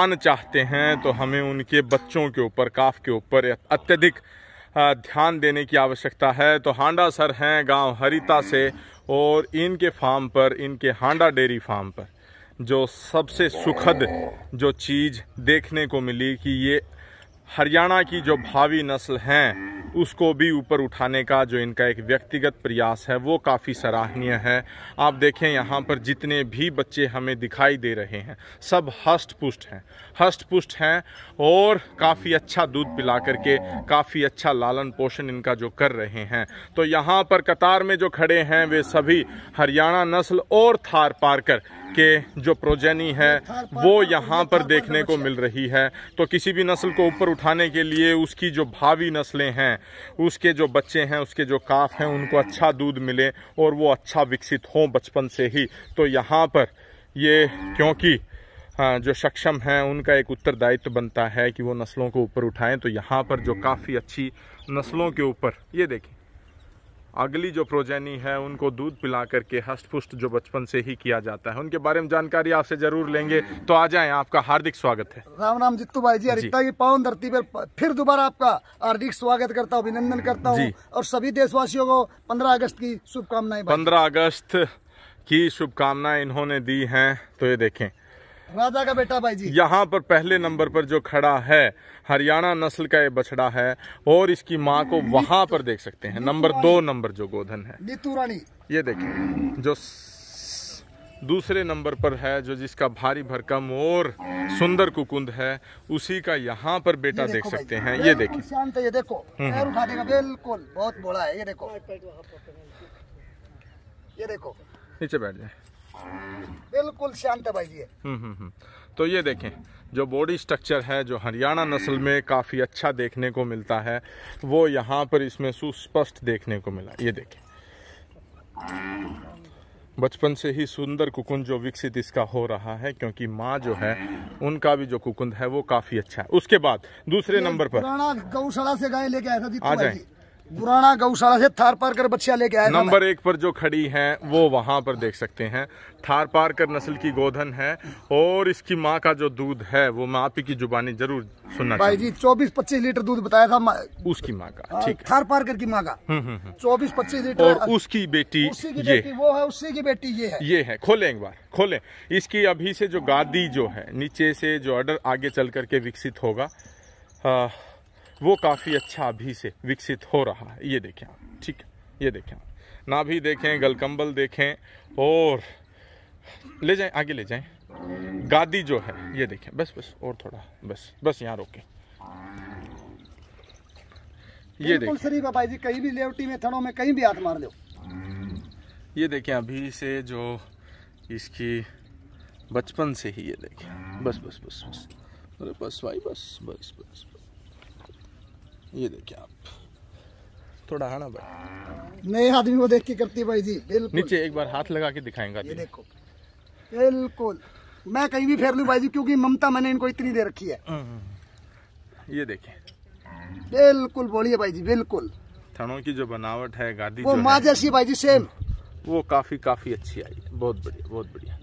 संतान चाहते हैं तो हमें उनके बच्चों के ऊपर काफ के ऊपर अत्यधिक ध्यान देने की आवश्यकता है तो हांडा सर हैं गांव हरिता से और इनके फार्म पर इनके हांडा डेयरी फार्म पर जो सबसे सुखद जो चीज़ देखने को मिली कि ये हरियाणा की जो भावी नस्ल हैं उसको भी ऊपर उठाने का जो इनका एक व्यक्तिगत प्रयास है वो काफ़ी सराहनीय है आप देखें यहाँ पर जितने भी बच्चे हमें दिखाई दे रहे हैं सब हस्ट पुष्ट हैं हस्ट पुष्ट हैं और काफ़ी अच्छा दूध पिला करके काफ़ी अच्छा लालन पोषण इनका जो कर रहे हैं तो यहाँ पर कतार में जो खड़े हैं वे सभी हरियाणा नस्ल और थार पार के जो प्रोजेनी है वो यहाँ पर देखने को मिल रही है तो किसी भी नस्ल को ऊपर उठाने के लिए उसकी जो भावी नस्लें हैं उसके जो बच्चे हैं उसके जो काफ हैं उनको अच्छा दूध मिले और वो अच्छा विकसित हों बचपन से ही तो यहाँ पर ये क्योंकि हाँ, जो सक्षम हैं उनका एक उत्तरदायित्व बनता है कि वो नस्लों को ऊपर उठाएं तो यहाँ पर जो काफ़ी अच्छी नस्लों के ऊपर ये देखें अगली जो प्रोजेनी है उनको दूध पिला करके हष्ट पुष्ट जो बचपन से ही किया जाता है उनके बारे में जानकारी आपसे जरूर लेंगे तो आ जाए आपका हार्दिक स्वागत है राम राम जित्तू भाई जी अरिता की पावन धरती पर फिर दोबारा आपका हार्दिक स्वागत करता हूँ अभिनंदन करता हूँ और सभी देशवासियों को पंद्रह अगस्त की शुभकामनाएं पंद्रह अगस्त की शुभकामनाएं इन्होंने दी है तो ये देखें राजा का बेटा भाई जी यहाँ पर पहले नंबर पर जो खड़ा है हरियाणा नस्ल का ये बछड़ा है और इसकी माँ को वहाँ पर देख सकते हैं नंबर दो नंबर जो गोधन है नीतू रानी ये देखे जो दूसरे नंबर पर है जो जिसका भारी भरकम और सुंदर कुकुंद है उसी का यहाँ पर बेटा देख सकते हैं ये देखिए शांत ये देखो हम्म, हम्म। बिल्कुल बहुत बड़ा है ये देखो ये देखो नीचे बैठ जाए बिल्कुल शांत भाई है हम्म, हम्म, हम्म। तो ये देखें जो बॉडी स्ट्रक्चर है जो हरियाणा नस्ल में काफ़ी अच्छा देखने को मिलता है वो यहाँ पर इसमें सुस्पष्ट देखने को मिला ये देखें बचपन से ही सुंदर कुकुंद जो विकसित इसका हो रहा है क्योंकि माँ जो है उनका भी जो कुकुंद है वो काफ़ी अच्छा है उसके बाद दूसरे नंबर पर गौशाला से गाय लेके आया था आ जाए पुराना गौशाला से थार पार कर बच्चिया लेके आए नंबर एक पर जो खड़ी है वो वहाँ पर देख सकते हैं थार पार कर नस्ल की गोधन है और इसकी माँ का जो दूध है वो मैं आप ही की जुबानी जरूर सुनना भाई जी चौबीस पच्चीस लीटर दूध बताया था उसकी माँ का हाँ, ठीक थार पार कर की माँ का हम्म, हम्म, हम्म। चौबीस पच्चीस लीटर और उसकी बेटी ये वो है उसी की बेटी ये है ये है खोले एक बार खोले इसकी अभी से जो गादी जो है नीचे से जो ऑर्डर आगे चल करके विकसित होगा हाँ, वो काफ़ी अच्छा अभी से विकसित हो रहा है ये देखें आप ठीक है ये देखें आप भी देखें गलकम्बल देखें और ले जाएं आगे ले जाएं गादी जो है ये देखें बस बस और थोड़ा बस बस यहाँ रोके ये देखिए शरीफ जी कहीं भी लेवटी में थड़ों में कहीं भी हाथ मार दो ये देखें अभी से जो इसकी बचपन से ही ये देखें बस बस बस बस अरे बस भाई बस बस बस, बस। ये देखिए आप थोड़ा है ना भाई नए आदमी को देख के करती भाई जी बिल्कुल नीचे एक बार हाथ लगा के दिखाएंगा ये देखो बिल्कुल मैं कहीं भी फेर लू भाई जी क्योंकि ममता मैंने इनको इतनी दे रखी है हम्म। ये देखें बिल्कुल बोलिए भाई जी बिल्कुल थनों की जो बनावट है गादी वो माँ जैसी भाई जी सेम वो काफी काफी अच्छी आई है बहुत बढ़िया बहुत बढ़िया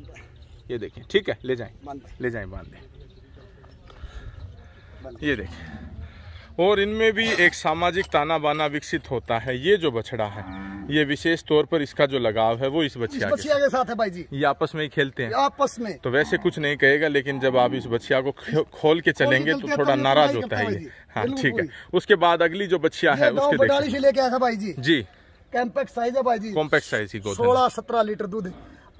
ये देखें ठीक है ले जाए ले जाए बांध दे ये देखें और इनमें भी एक सामाजिक ताना बाना विकसित होता है ये जो बछड़ा है ये विशेष तौर पर इसका जो लगाव है वो इस बछिया के, के साथ है भाई जी ये आपस में ही खेलते हैं आपस में तो वैसे कुछ नहीं कहेगा लेकिन जब आप इस बछिया को खोल के चलेंगे तो थोड़ा तो नाराज होता है ये हाँ ठीक है उसके बाद अगली जो बछिया है उसके लेके आया था भाई जी जी कॉम्पैक्ट साइज है भाई जी कॉम्पैक्ट साइज ही सोलह सत्रह लीटर दूध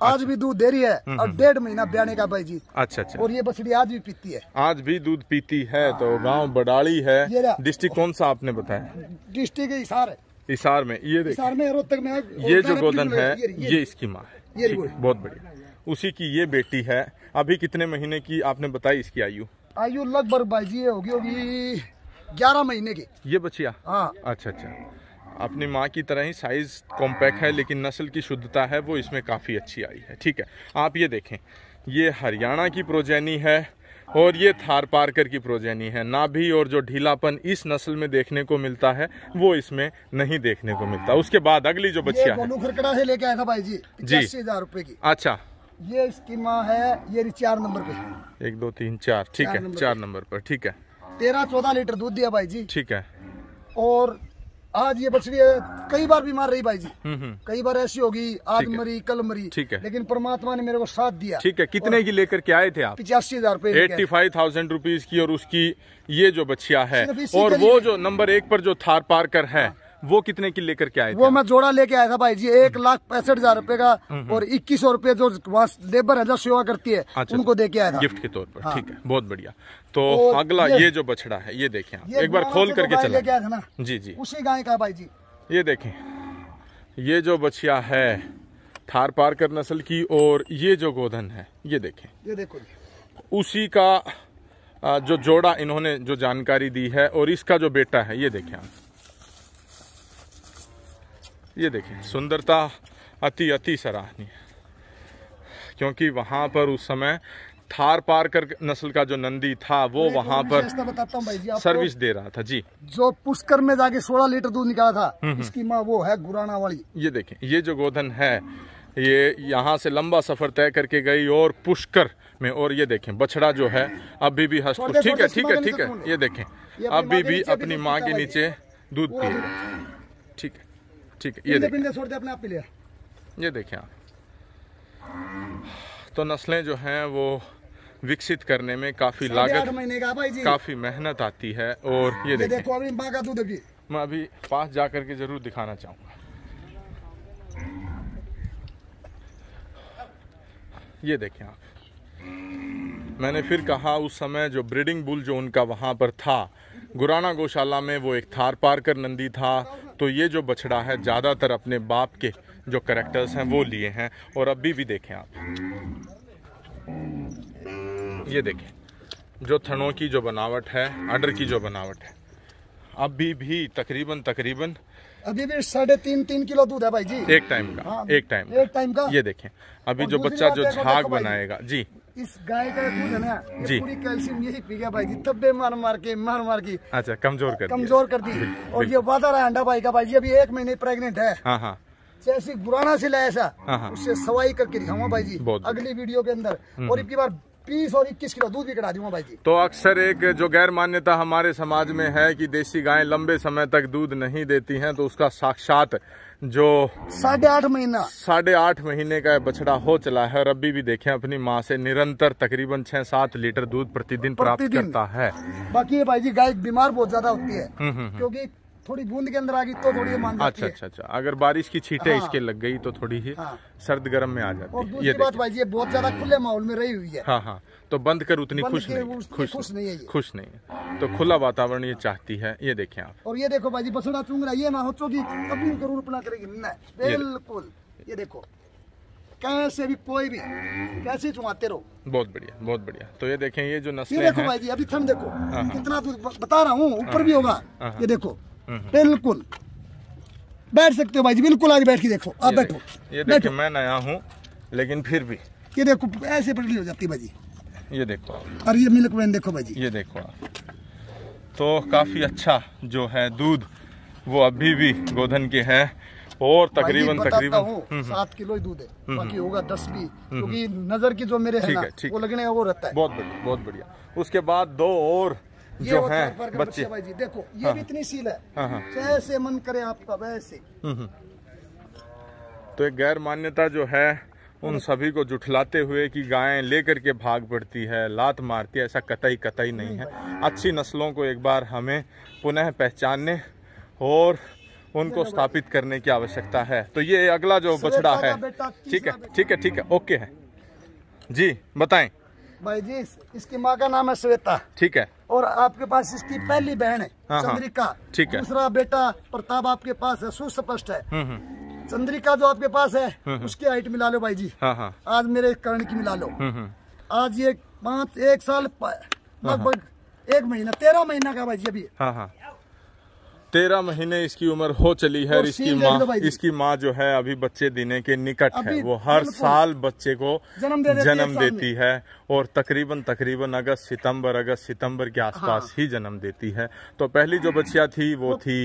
आज अच्छा। भी दूध दे रही है हम्म, और हम्म, हम्म। डेढ़ महीना ब्याने का भाई जी अच्छा अच्छा और ये बछड़ी आज भी पीती है आज भी दूध पीती है तो गाँव बडाली है डिस्ट्रिक्ट कौन सा आपने बताया डिस्ट्रिक्ट इसार है इसार में ये इसार में रोहतक में ये जो गोदन है ये इसकी माँ है बहुत बढ़िया उसी की ये बेटी है अभी कितने महीने की आपने बताई इसकी आयु आयु लगभग जी होगी होगी ग्यारह महीने की ये बचिया हाँ अच्छा अच्छा अपनी माँ की तरह ही साइज़ कॉम्पैक्ट है लेकिन नस्ल की शुद्धता है वो इसमें काफ़ी अच्छी आई है ठीक है आप ये देखें ये हरियाणा की प्रोजेनी है और ये थार पारकर की प्रोजैनी है भी और जो ढीलापन इस नस्ल में देखने को मिलता है वो इसमें नहीं देखने को मिलता उसके बाद अगली जो बच्चिया है से लेके आया था भाई जी जी हजार रूपए की अच्छा ये इसकी माँ है ये चार नंबर पे एक दो तीन चार ठीक है चार नंबर पर ठीक है तेरह चौदह लीटर दूध दिया भाई जी ठीक है और आज ये बछड़ी है कई बार बीमार रही भाई जी हम्म, हम्म। कई बार ऐसी होगी आज मरी कल मरी ठीक है लेकिन परमात्मा ने मेरे को साथ दिया ठीक है कितने की लेकर के आए थे आप पिचासी हजार रूपए एट्टी फाइव थाउजेंड रुपीज की और उसकी ये जो बच्चिया है और वो जो नंबर एक पर जो थार पार्कर है हाँ। वो कितने की लेकर के आए वो मैं जोड़ा लेके आया था भाई जी एक हम्म। लाख पैंसठ हजार रूपए का हम्म, हम्म। और इक्कीस सौ रूपये जो वहाँ लेबर है जो सेवा करती है अच्छा, उनको दे के आया था गिफ्ट के तौर पर हाँ। ठीक है बहुत बढ़िया तो अगला ये जो बछड़ा है ये देखे एक बार खोल करके चले गया था ना जी जी उसी गाय का भाई जी ये देखे ये जो बछिया है थार पारकर नस्ल की और ये जो गोधन है ये देखें ये देखो उसी का जो जोड़ा इन्होंने जो जानकारी दी है और इसका जो बेटा है ये देखें आप ये देखें सुंदरता अति अति सराहनीय क्योंकि वहाँ पर उस समय थार पार कर नस्ल का जो नंदी था वो वहाँ पर सर्विस दे रहा था जी जो पुष्कर में जाके 16 लीटर दूध निकाला था हम्म, हम्म। इसकी माँ वो है गुराना वाली ये देखें ये जो गोधन है ये यहाँ से लंबा सफर तय करके गई और पुष्कर में और ये देखें बछड़ा जो है अभी भी हस्त ठीक है ठीक है ठीक है ये देखें अभी भी अपनी माँ के नीचे दूध पी ठीक है ठीक है ये देखें। छोड़ दे अपने आप मिलेगा ये देखें आप तो नस्लें जो हैं वो विकसित करने में काफ़ी लागत का काफ़ी मेहनत आती है और ये, ये देखें देखो अभी माँ का दूध अभी मैं अभी पास जा करके ज़रूर दिखाना चाहूंगा ये देखें आप मैंने फिर कहा उस समय जो ब्रीडिंग बुल जो उनका वहां पर था गुराना गौशाला में वो एक थार पारकर नंदी था तो ये जो बछड़ा है ज़्यादातर अपने बाप के जो करेक्टर्स हैं वो लिए हैं और अभी भी देखें आप ये देखें जो थनों की जो बनावट है अंडर की जो बनावट है अभी भी तकरीबन तकरीबन अभी भी साढ़े तीन तीन किलो दूध है भाई जी एक टाइम का हाँ, एक टाइम एक टाइम का ये देखें अभी जो बच्चा जो झाग बनाएगा जी इस गाय का दूध है ना ये पूरी कैल्शियम यही पी गया भाई जी भी मार मार के मार मार की अच्छा कमजोर कर कमजोर कर दी और ये वादा रहा अंडा भाई का भाई जी अभी एक महीने प्रेगनेंट है हाँ, हाँ। जैसे पुराना सिला ऐसा हाँ, उससे सवाई करके दिखाऊंगा भाई जी अगली वीडियो के अंदर हम्म, और हम्म। इसकी बार बीस और इक्कीस किलो दूध भी कटा दूंगा भाई जी तो अक्सर एक जो गैर मान्यता हमारे समाज में है कि देसी गायें लंबे समय तक दूध नहीं देती हैं तो उसका साक्षात जो साढ़े आठ महीना साढ़े आठ महीने का बछड़ा हो चला है और अभी भी देखें अपनी माँ से निरंतर तकरीबन छह सात लीटर दूध प्रतिदिन प्राप्त करता है बाकी भाई जी गाय बीमार बहुत ज्यादा होती है हम्म, हम्म, हम्म। क्योंकि थोड़ी बूंद के अंदर आ गई तो थोड़ी ये मान अच्छा है अच्छा अच्छा अगर बारिश की छीटे हाँ, इसके लग गई तो थोड़ी ही हाँ, सर्द गर्म में आ जाती है ये बात भाई ये बहुत ज्यादा खुले माहौल में रही हुई है हाँ हाँ तो बंद कर उतनी बंद खुश नहीं खुश खुश नहीं है खुश नहीं है तो खुला वातावरण ये चाहती है ये देखे आप और ये देखो भाई बसुड़ा चूंग ये ना हो चुकी अपनी जरूर अपना करेगी बिल्कुल ये देखो कैसे भी कोई भी कैसे चुमाते रहो बहुत बढ़िया बहुत बढ़िया तो ये देखें ये जो नस्ल देखो भाई जी अभी थम देखो हाँ, हाँ। कितना बता रहा हूँ ऊपर हाँ, भी होगा ये देखो हम्म। बिल्कुल बैठ सकते हो भाई जी बिल्कुल आज बैठ के देखो आप बैठो ये देखो मैं नया हूँ लेकिन फिर भी ये देखो ऐसे पटली हो जाती भाई ये देखो और ये मिल्क वैन देखो भाई ये देखो तो काफ़ी अच्छा जो है दूध वो अभी भी गोधन के हैं और तकरीबन तकरीबन हम्म, हम्म। सात किलो ही दूध है बाकी होगा दस भी क्योंकि नजर की जो मेरे है ना, वो लगने का वो रहता है बहुत बढ़िया बहुत बढ़िया उसके बाद दो और जो है बच्चे भाई जी देखो ये हाँ। भी इतनी सील है हाँ, हाँ। जैसे मन करे आपका वैसे हम्म, हम्म। तो एक गैर मान्यता जो है उन हम्म। सभी को जुठलाते हुए कि गायें लेकर के भाग पड़ती है लात मारती है ऐसा कतई कतई नहीं है अच्छी नस्लों को एक बार हमें पुनः पहचानने और उनको स्थापित करने की आवश्यकता है तो ये अगला जो बछड़ा है ठीक है ठीक है ठीक है ओके है जी बताएं भाई जी इसकी माँ का नाम है श्वेता ठीक है और आपके पास इसकी पहली बहन है हाँ, हाँ। चंद्रिका ठीक है दूसरा बेटा प्रताप आपके पास है सुस्पष्ट है हम्म, हम्म। चंद्रिका जो आपके पास है हम्म, उसकी हाइट मिला लो भाई जी हाँ, आज मेरे कर्ण की मिला लो आज ये पाँच एक साल लगभग एक महीना तेरह महीना का भाई जी अभी हाँ, हाँ। तेरह महीने इसकी उम्र हो चली है और इसकी माँ इसकी माँ जो है अभी बच्चे देने के निकट है वो हर साल बच्चे को जन्म, दे जन्म देती है और तकरीबन तकरीबन अगस्त सितंबर अगस्त सितंबर के आसपास हाँ। ही जन्म देती है तो पहली जो हाँ। बच्चिया थी वो थी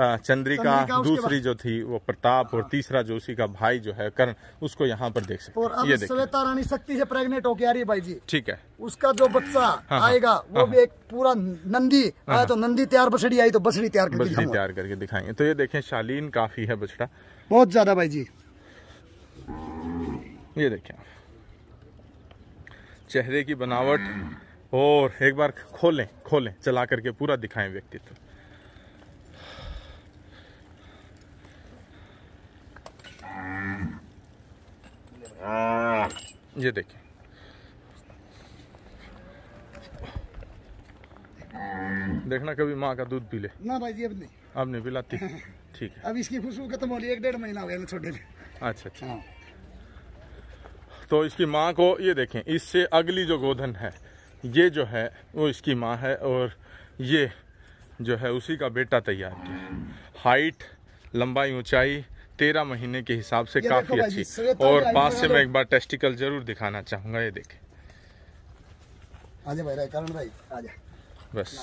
चंद्रिका दूसरी जो थी वो प्रताप और तीसरा जो उसी का भाई जो है कर्ण उसको यहाँ पर देख सकते श्वेता रानी शक्ति से प्रेग्नेंट होके आ रही भाई जी ठीक है उसका जो बच्चा हाँ, हाँ। आएगा वो हाँ, भी एक पूरा नंदी आया तो नंदी तैयार बछड़ी आई तो बछड़ी तैयार बछड़ी तैयार करके दिखाएंगे तो ये देखें शालीन काफी है बछड़ा बहुत ज्यादा भाई जी ये देखें चेहरे की बनावट और एक बार खोलें खोलें चला करके पूरा दिखाएं व्यक्तित्व हाँ। ये देखिए देखना कभी माँ का दूध पी ले ना भाई जी अब नहीं अब नहीं पिलाती ठीक है अब इसकी खुशबू खत्म हो रही है एक डेढ़ महीना हो गया छोटे अच्छा अच्छा हाँ। तो इसकी माँ को ये देखें इससे अगली जो गोधन है ये जो है वो इसकी माँ है और ये जो है उसी का बेटा तैयार किया हाइट लंबाई ऊंचाई तेरह महीने के हिसाब से काफ़ी अच्छी और पास से मैं एक बार टेस्टिकल जरूर दिखाना चाहूंगा ये देखे बस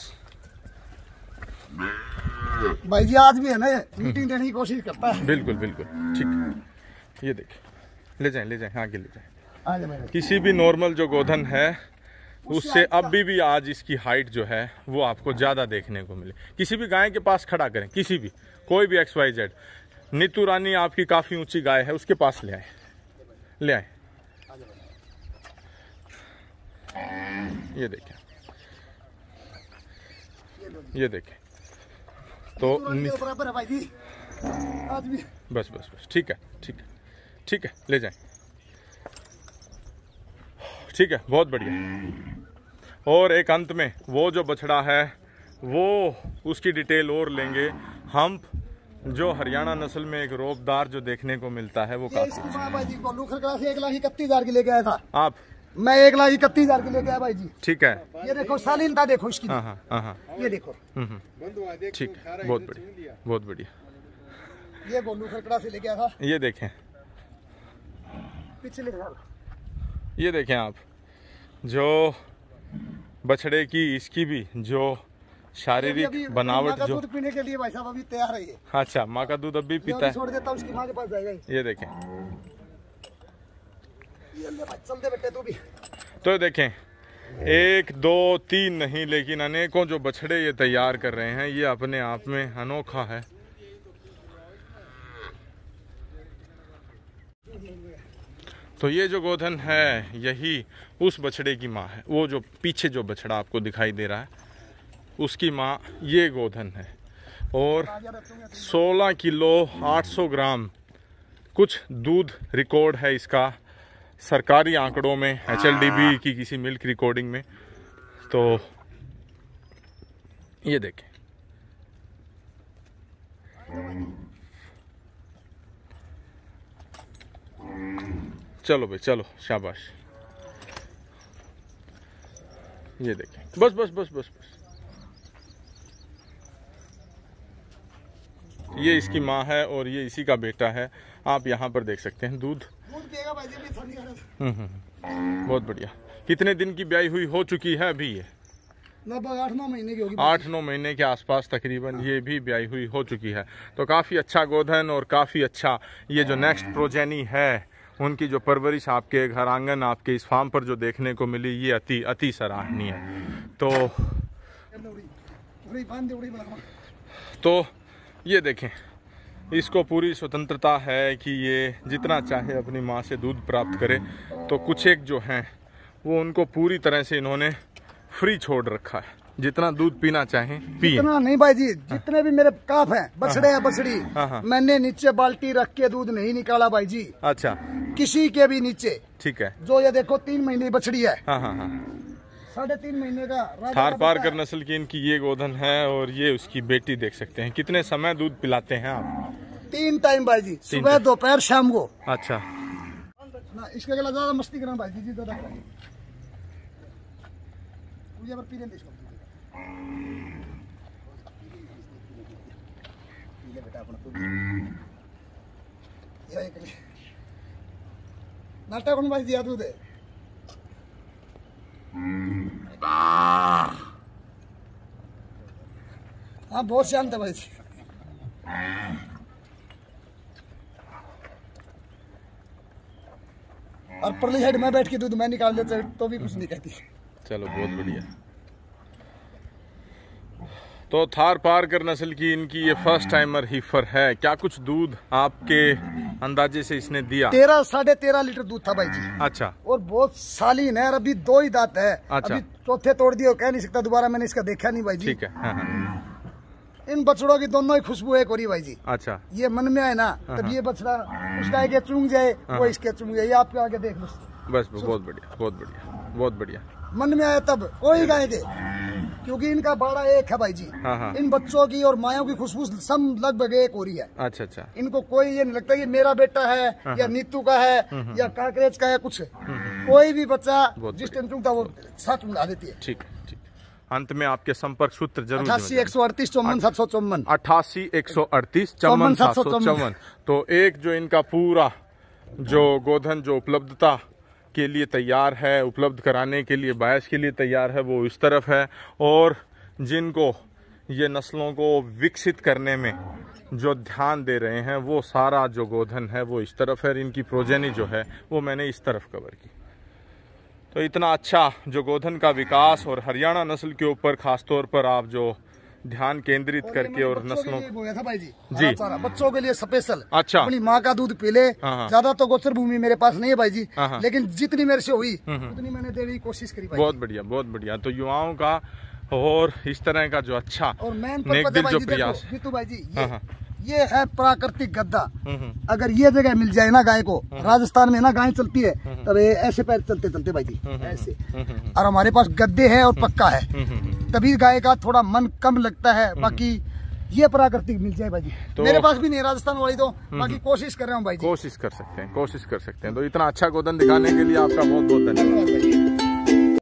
भाई जी आज भी है ना मीटिंग देने की कोशिश करता है बिल्कुल बिल्कुल ठीक ये देखे ले जाए ले जाए आगे ले जाए किसी भी नॉर्मल जो गोधन है उससे अच्छा- अभी भी आज इसकी हाइट जो है वो आपको ज़्यादा देखने को मिले किसी भी गाय के पास खड़ा करें किसी भी कोई भी X Y Z Neetu Rani आपकी काफ़ी ऊंची गाय है उसके पास ले आए ले आए ये देखें ये देखें तो बस बस बस ठीक है ठीक है ठीक है ले जाए ठीक है बहुत बढ़िया और एक अंत में वो जो बछड़ा है वो उसकी डिटेल और लेंगे हम्प जो हरियाणा नस्ल में एक रोबदार जो देखने को मिलता है वो काफी एक लाख इकतीस हजार की लेके आया था आप मैं एक लाख इकतीस हजार की लेके आया भाई जी ठीक है ये देखो सालीनता देखो इसकी हाँ हाँ हाँ, हाँ। ये देखो हम्म, हम्म। ठीक है बहुत बढ़िया बहुत बढ़िया ये गोलू खरकड़ा से लेके आया था ये देखें पिछले साल ये देखें आप जो बछड़े की इसकी भी जो शारीरिक बनावट जो दूध पीने के लिए भाई साहब अभी तैयार है अच्छा माँ का दूध अभी पीता है छोड़ देता उसकी माँ के पास जाएगा ये देखें तो देखें एक दो तीन नहीं लेकिन अनेकों जो बछड़े ये तैयार कर रहे हैं ये अपने आप में अनोखा है तो ये जो गोधन है यही उस बछड़े की माँ है वो जो पीछे जो बछड़ा आपको दिखाई दे रहा है उसकी माँ ये गोधन है और 16 किलो 800 ग्राम कुछ दूध रिकॉर्ड है इसका सरकारी आंकड़ों में एच हाँ। की किसी मिल्क रिकॉर्डिंग में तो ये देखें चलो भाई चलो शाबाश ये देखें बस बस बस बस बस ये इसकी माँ है और ये इसी का बेटा है आप यहाँ पर देख सकते हैं दूध हम्म, हम्म, हम्म। बहुत बढ़िया कितने दिन की ब्याई हुई हो चुकी है अभी ये लगभग आठ नौ महीने की होगी आठ नौ महीने के आसपास तकरीबन ये भी ब्याई हुई हो चुकी है तो काफ़ी अच्छा गोधन और काफ़ी अच्छा ये जो नेक्स्ट प्रोजेनी है उनकी जो परवरिश आपके घर आंगन आपके इस फार्म पर जो देखने को मिली ये अति अति सराहनीय तो तो ये देखें इसको पूरी स्वतंत्रता है कि ये जितना चाहे अपनी माँ से दूध प्राप्त करे तो कुछ एक जो हैं वो उनको पूरी तरह से इन्होंने फ्री छोड़ रखा है जितना दूध पीना चाहे पी इतना नहीं भाई जी हाँ। जितने भी मेरे काफ हैं बछड़े हैं हाँ। बछड़ी हाँ, मैंने नीचे बाल्टी रख के दूध नहीं निकाला भाई जी अच्छा किसी के भी नीचे ठीक है जो ये देखो तीन महीने बछड़ी है हाँ हाँ हाँ साढ़े तीन महीने का थार पार कर नस्ल की इनकी ये गोधन है और ये उसकी बेटी देख सकते हैं कितने समय दूध पिलाते हैं आप तीन टाइम भाई जी सुबह दोपहर शाम को अच्छा ना इसके अगला ज्यादा मस्ती करना भाई जी जी ज्यादा तो नाटक भाई दिया दूध है हाँ बहुत शांत है भाई और परली साइड में बैठ के दूध मैं निकाल देता तो भी कुछ नहीं कहती चलो बहुत बढ़िया तो थार पारकर नस्ल की इनकी ये फर्स्ट टाइमर हीफर है क्या कुछ दूध आपके अंदाजे से इसने दिया तेरह साढ़े तेरह लीटर दूध था भाई जी अच्छा और बहुत सालीन है अभी दो ही दांत है अच्छा। अभी चौथे तोड़ दिए कह नहीं सकता दोबारा मैंने इसका देखा नहीं भाई जी ठीक है हाँ हाँ। इन बछड़ों की दोनों ही खुशबू है कोरी भाई जी अच्छा ये मन में आए ना तब हाँ, हाँ। ये बछड़ा उसका आगे चूंग जाए हाँ, वो इसके चूंग जाए आपके आगे देख लो बस बहुत बढ़िया बहुत बढ़िया बहुत बढ़िया मन में आया तब कोई गाय दे क्योंकि इनका बाड़ा एक है भाई जी इन बच्चों की और मायों की खुशबू सब लगभग एक हो रही है अच्छा अच्छा इनको कोई ये नहीं लगता कि मेरा बेटा है या नीतू का है या काकरेज का है कुछ कोई भी बच्चा जिस टेंशन का वो साथ मिला देती है ठीक अंत में आपके संपर्क सूत्र जरूर अठासी एक सौ अड़तीस चौवन सात सौ चौवन अठासी एक सौ अड़तीस चौवन सात सौ चौवन तो एक जो इनका पूरा जो गोधन जो उपलब्धता के लिए तैयार है उपलब्ध कराने के लिए बायस के लिए तैयार है वो इस तरफ है और जिनको ये नस्लों को विकसित करने में जो ध्यान दे रहे हैं वो सारा जो गोधन है वो इस तरफ है इनकी प्रोजेनी जो है वो मैंने इस तरफ कवर की तो इतना अच्छा जो गोधन का विकास और हरियाणा नस्ल के ऊपर खासतौर पर आप जो ध्यान केंद्रित करके और नस्लों था भाई जी जी बच्चों के लिए स्पेशल अच्छा अपनी माँ का दूध पीले हाँ, हाँ। ज्यादा तो गोचर भूमि मेरे पास नहीं है भाई जी हाँ, लेकिन जितनी मेरे से हुई हम्म, हम्म। उतनी मैंने देने की कोशिश करी बहुत बढ़िया बहुत बढ़िया तो युवाओं का और इस तरह का जो अच्छा और मैं जो प्रयास भाई जी ये है प्राकृतिक गद्दा हम्म, हम्म। अगर ये जगह मिल जाए ना गाय को हम्म, राजस्थान में ना गाय चलती है तब ऐसे पैर चलते चलते भाई जी ऐसे और हमारे पास गद्दे है और पक्का है तभी गाय का थोड़ा मन कम लगता है बाकी ये प्राकृतिक मिल जाए भाई जी तो मेरे पास भी नहीं राजस्थान वाली तो बाकी कोशिश कर रहे हो भाई कोशिश कर सकते हैं कोशिश कर सकते हैं तो इतना अच्छा गोदन दिखाने के लिए आपका बहुत बहुत धन्यवाद